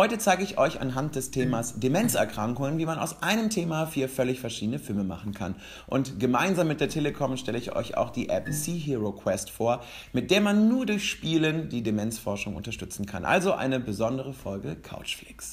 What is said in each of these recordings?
Heute zeige ich euch anhand des Themas Demenzerkrankungen, wie man aus einem Thema vier völlig verschiedene Filme machen kann. Und gemeinsam mit der Telekom stelle ich euch auch die App Sea Hero Quest vor, mit der man nur durch Spielen die Demenzforschung unterstützen kann. Also eine besondere Folge Couchflix.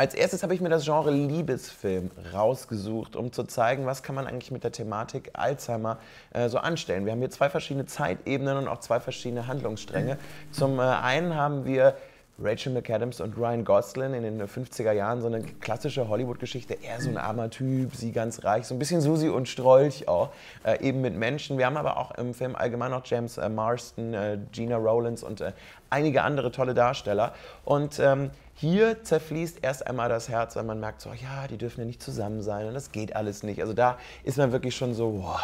Als erstes habe ich mir das Genre Liebesfilm rausgesucht, um zu zeigen, was kann man eigentlich mit der Thematik Alzheimer äh, so anstellen. Wir haben hier zwei verschiedene Zeitebenen und auch zwei verschiedene Handlungsstränge. Mhm. Zum äh, einen haben wir Rachel McAdams und Ryan Gosling in den 50er Jahren so eine klassische Hollywood-Geschichte. Er so ein armer Typ, sie ganz reich, so ein bisschen Susi und Strolch auch, äh, eben mit Menschen. Wir haben aber auch im Film allgemein noch James äh, Marston, äh, Gina Rowlands und äh, einige andere tolle Darsteller. Und ähm, hier zerfließt erst einmal das Herz, weil man merkt so, ja, die dürfen ja nicht zusammen sein und das geht alles nicht. Also da ist man wirklich schon so, boah,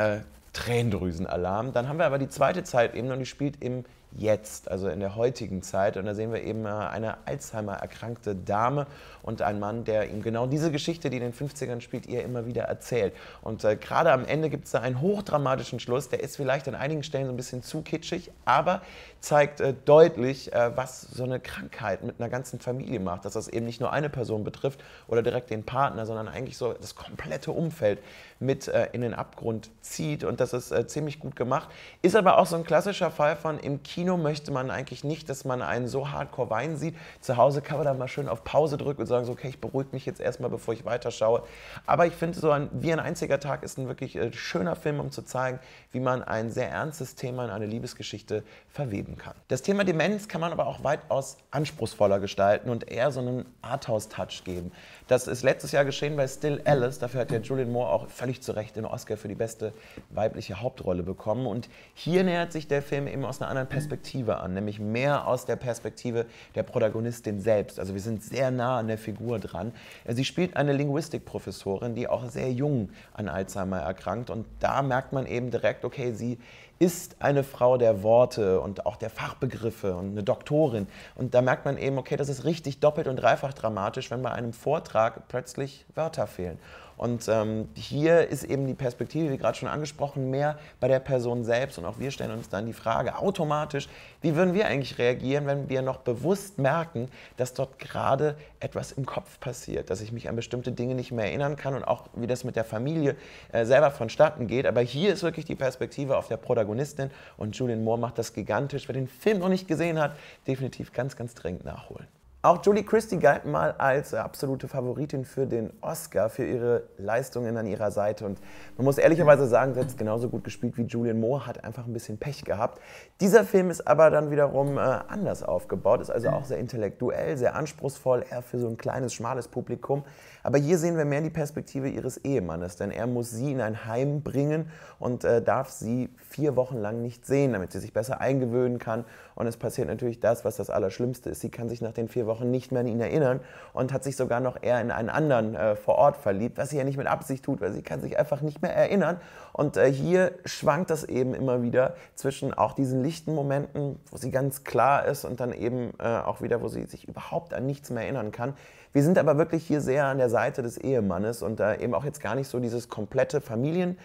äh, Tränendrüsenalarm. Dann haben wir aber die zweite Zeitebene und die spielt im jetzt, also in der heutigen Zeit. Und da sehen wir eben äh, eine Alzheimer-erkrankte Dame und einen Mann, der ihm genau diese Geschichte, die in den 50ern spielt, ihr immer wieder erzählt. Und äh, gerade am Ende gibt es da einen hochdramatischen Schluss, der ist vielleicht an einigen Stellen so ein bisschen zu kitschig, aber zeigt äh, deutlich, äh, was so eine Krankheit mit einer ganzen Familie macht, dass das eben nicht nur eine Person betrifft oder direkt den Partner, sondern eigentlich so das komplette Umfeld mit äh, in den Abgrund zieht. Und das ist äh, ziemlich gut gemacht. Ist aber auch so ein klassischer Fall von im Kino Kino möchte man eigentlich nicht, dass man einen so hardcore Wein sieht. Zu Hause kann man dann mal schön auf Pause drücken und sagen so, okay, ich beruhige mich jetzt erstmal, bevor ich weiterschaue. Aber ich finde, so ein, wie ein einziger Tag ist ein wirklich äh, schöner Film, um zu zeigen, wie man ein sehr ernstes Thema in eine Liebesgeschichte verweben kann. Das Thema Demenz kann man aber auch weitaus anspruchsvoller gestalten und eher so einen Arthouse-Touch geben. Das ist letztes Jahr geschehen bei Still Alice. Dafür hat ja Julian Moore auch völlig zu Recht den Oscar für die beste weibliche Hauptrolle bekommen. Und hier nähert sich der Film eben aus einer anderen Perspektive Perspektive an, nämlich mehr aus der Perspektive der Protagonistin selbst. Also wir sind sehr nah an der Figur dran. Sie spielt eine Linguistikprofessorin, die auch sehr jung an Alzheimer erkrankt und da merkt man eben direkt, okay, sie ist eine Frau der Worte und auch der Fachbegriffe und eine Doktorin. Und da merkt man eben, okay, das ist richtig doppelt und dreifach dramatisch, wenn bei einem Vortrag plötzlich Wörter fehlen. Und ähm, hier ist eben die Perspektive, wie gerade schon angesprochen, mehr bei der Person selbst. Und auch wir stellen uns dann die Frage automatisch, wie würden wir eigentlich reagieren, wenn wir noch bewusst merken, dass dort gerade etwas im Kopf passiert, dass ich mich an bestimmte Dinge nicht mehr erinnern kann und auch wie das mit der Familie äh, selber vonstatten geht. Aber hier ist wirklich die Perspektive auf der Protagonistin Protagonistin. Und Julian Moore macht das gigantisch. Wer den Film noch nicht gesehen hat, definitiv ganz, ganz dringend nachholen. Auch Julie Christie galt mal als absolute Favoritin für den Oscar, für ihre Leistungen an ihrer Seite. Und man muss ehrlicherweise sagen, sie selbst genauso gut gespielt wie Julian Moore hat einfach ein bisschen Pech gehabt. Dieser Film ist aber dann wiederum äh, anders aufgebaut, ist also auch sehr intellektuell, sehr anspruchsvoll, eher für so ein kleines, schmales Publikum. Aber hier sehen wir mehr die Perspektive ihres Ehemannes, denn er muss sie in ein Heim bringen und äh, darf sie vier Wochen lang nicht sehen, damit sie sich besser eingewöhnen kann. Und es passiert natürlich das, was das Allerschlimmste ist. Sie kann sich nach den vier Wochen Wochen nicht mehr an ihn erinnern und hat sich sogar noch eher in einen anderen äh, vor Ort verliebt, was sie ja nicht mit Absicht tut, weil sie kann sich einfach nicht mehr erinnern. Und äh, hier schwankt das eben immer wieder zwischen auch diesen lichten Momenten, wo sie ganz klar ist und dann eben äh, auch wieder, wo sie sich überhaupt an nichts mehr erinnern kann. Wir sind aber wirklich hier sehr an der Seite des Ehemannes und da äh, eben auch jetzt gar nicht so dieses komplette Familien.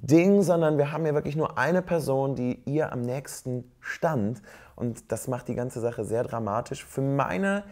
Ding, sondern wir haben ja wirklich nur eine Person, die ihr am nächsten stand. Und das macht die ganze Sache sehr dramatisch. Für meine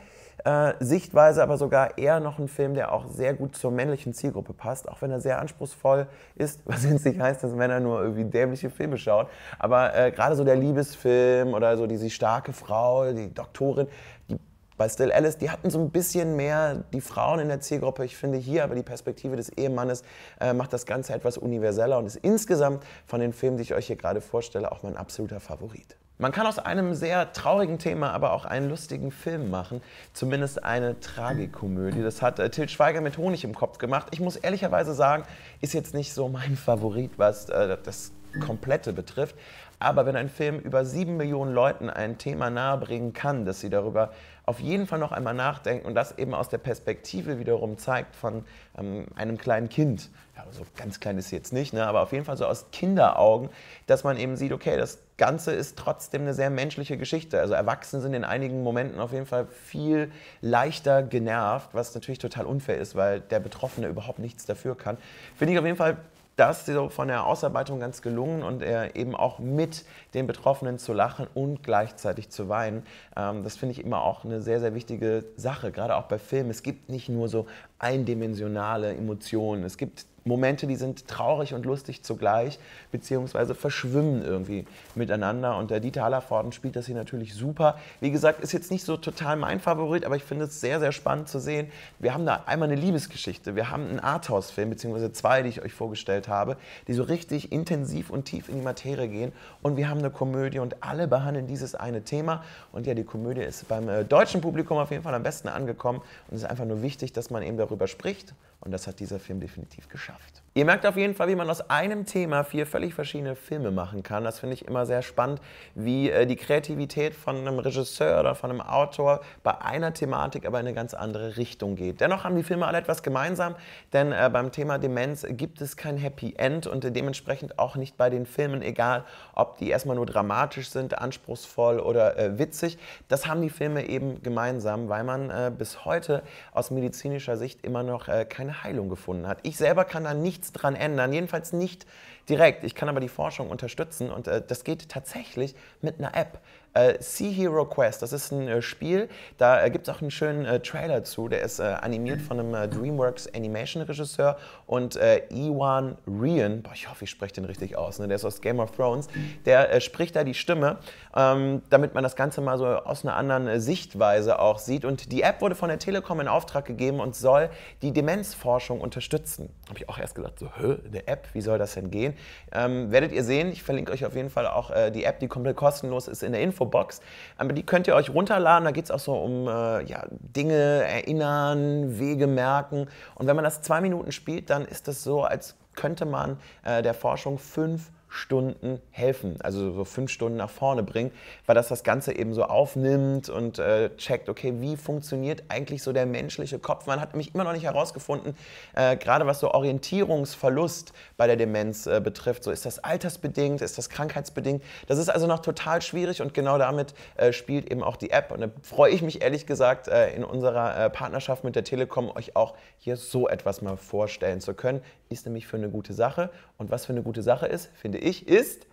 äh, Sichtweise aber sogar eher noch ein Film, der auch sehr gut zur männlichen Zielgruppe passt, auch wenn er sehr anspruchsvoll ist, was jetzt nicht heißt, dass Männer nur irgendwie dämliche Filme schauen. Aber äh, gerade so der Liebesfilm oder so diese starke Frau, die Doktorin, die bei Still Alice, die hatten so ein bisschen mehr die Frauen in der Zielgruppe. Ich finde hier aber die Perspektive des Ehemannes äh, macht das Ganze etwas universeller und ist insgesamt von den Filmen, die ich euch hier gerade vorstelle, auch mein absoluter Favorit. Man kann aus einem sehr traurigen Thema aber auch einen lustigen Film machen, zumindest eine Tragikomödie. Das hat äh, Til Schweiger mit Honig im Kopf gemacht. Ich muss ehrlicherweise sagen, ist jetzt nicht so mein Favorit, was äh, das komplette betrifft. Aber wenn ein Film über sieben Millionen Leuten ein Thema nahebringen kann, dass sie darüber auf jeden Fall noch einmal nachdenken und das eben aus der Perspektive wiederum zeigt von ähm, einem kleinen Kind. Ja, so ganz klein ist sie jetzt nicht, ne? aber auf jeden Fall so aus Kinderaugen, dass man eben sieht, okay, das Ganze ist trotzdem eine sehr menschliche Geschichte. Also Erwachsene sind in einigen Momenten auf jeden Fall viel leichter genervt, was natürlich total unfair ist, weil der Betroffene überhaupt nichts dafür kann. Finde ich auf jeden Fall das so von der Ausarbeitung ganz gelungen und eben auch mit den Betroffenen zu lachen und gleichzeitig zu weinen. Ähm, das finde ich immer auch eine sehr, sehr wichtige Sache, gerade auch bei Filmen. Es gibt nicht nur so eindimensionale Emotionen. Es gibt Momente, die sind traurig und lustig zugleich, beziehungsweise verschwimmen irgendwie miteinander. Und der Dieter Hallervorden spielt das hier natürlich super. Wie gesagt, ist jetzt nicht so total mein Favorit, aber ich finde es sehr, sehr spannend zu sehen. Wir haben da einmal eine Liebesgeschichte, wir haben einen Arthouse-Film, beziehungsweise zwei, die ich euch vorgestellt habe, die so richtig intensiv und tief in die Materie gehen. Und wir haben eine Komödie und alle behandeln dieses eine Thema. Und ja, die Komödie ist beim äh, deutschen Publikum auf jeden Fall am besten angekommen. Und es ist einfach nur wichtig, dass man eben darüber spricht und das hat dieser Film definitiv geschafft. Ihr merkt auf jeden Fall, wie man aus einem Thema vier völlig verschiedene Filme machen kann. Das finde ich immer sehr spannend, wie äh, die Kreativität von einem Regisseur oder von einem Autor bei einer Thematik aber in eine ganz andere Richtung geht. Dennoch haben die Filme alle etwas gemeinsam, denn äh, beim Thema Demenz gibt es kein Happy End und äh, dementsprechend auch nicht bei den Filmen, egal ob die erstmal nur dramatisch sind, anspruchsvoll oder witzig. Das haben die Filme eben gemeinsam, weil man bis heute aus medizinischer Sicht immer noch keine keine Heilung gefunden hat. Ich selber kann da nichts dran ändern, jedenfalls nicht direkt. Ich kann aber die Forschung unterstützen und äh, das geht tatsächlich mit einer App. Äh, sea Hero Quest, das ist ein äh, Spiel, da äh, gibt es auch einen schönen äh, Trailer zu, der ist äh, animiert von einem äh, DreamWorks Animation Regisseur und Ewan Rian, boah, ich hoffe, ich spreche den richtig aus, ne? der ist aus Game of Thrones, der spricht da die Stimme, ähm, damit man das Ganze mal so aus einer anderen Sichtweise auch sieht und die App wurde von der Telekom in Auftrag gegeben und soll die Demenzforschung unterstützen. Habe ich auch erst gedacht, so, hä, eine App, wie soll das denn gehen? Ähm, werdet ihr sehen, ich verlinke euch auf jeden Fall auch äh, die App, die komplett kostenlos ist in der Infobox. Aber die könnt ihr euch runterladen, da geht es auch so um äh, ja, Dinge erinnern, Wege merken. Und wenn man das zwei Minuten spielt, dann ist das so, als könnte man äh, der Forschung fünf Stunden helfen, also so fünf Stunden nach vorne bringen, weil das das Ganze eben so aufnimmt und äh, checkt, okay, wie funktioniert eigentlich so der menschliche Kopf? Man hat mich immer noch nicht herausgefunden, äh, gerade was so Orientierungsverlust bei der Demenz äh, betrifft, so ist das altersbedingt, ist das krankheitsbedingt, das ist also noch total schwierig und genau damit äh, spielt eben auch die App und da freue ich mich ehrlich gesagt äh, in unserer äh, Partnerschaft mit der Telekom euch auch hier so etwas mal vorstellen zu können ist nämlich für eine gute Sache. Und was für eine gute Sache ist, finde ich, ist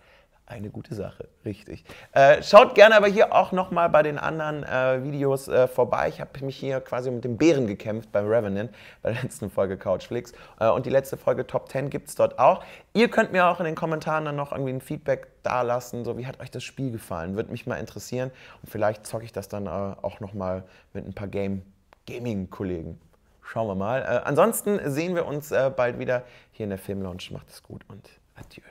eine gute Sache. Richtig. Äh, schaut gerne aber hier auch nochmal bei den anderen äh, Videos äh, vorbei. Ich habe mich hier quasi mit dem Bären gekämpft beim Revenant, bei der letzten Folge Couchflix. Äh, und die letzte Folge Top 10 gibt es dort auch. Ihr könnt mir auch in den Kommentaren dann noch irgendwie ein Feedback dalassen. So, wie hat euch das Spiel gefallen? Würde mich mal interessieren. Und vielleicht zocke ich das dann äh, auch nochmal mit ein paar Game Gaming-Kollegen. Schauen wir mal. Äh, ansonsten sehen wir uns äh, bald wieder hier in der Filmlaunch. Macht es gut und adieu.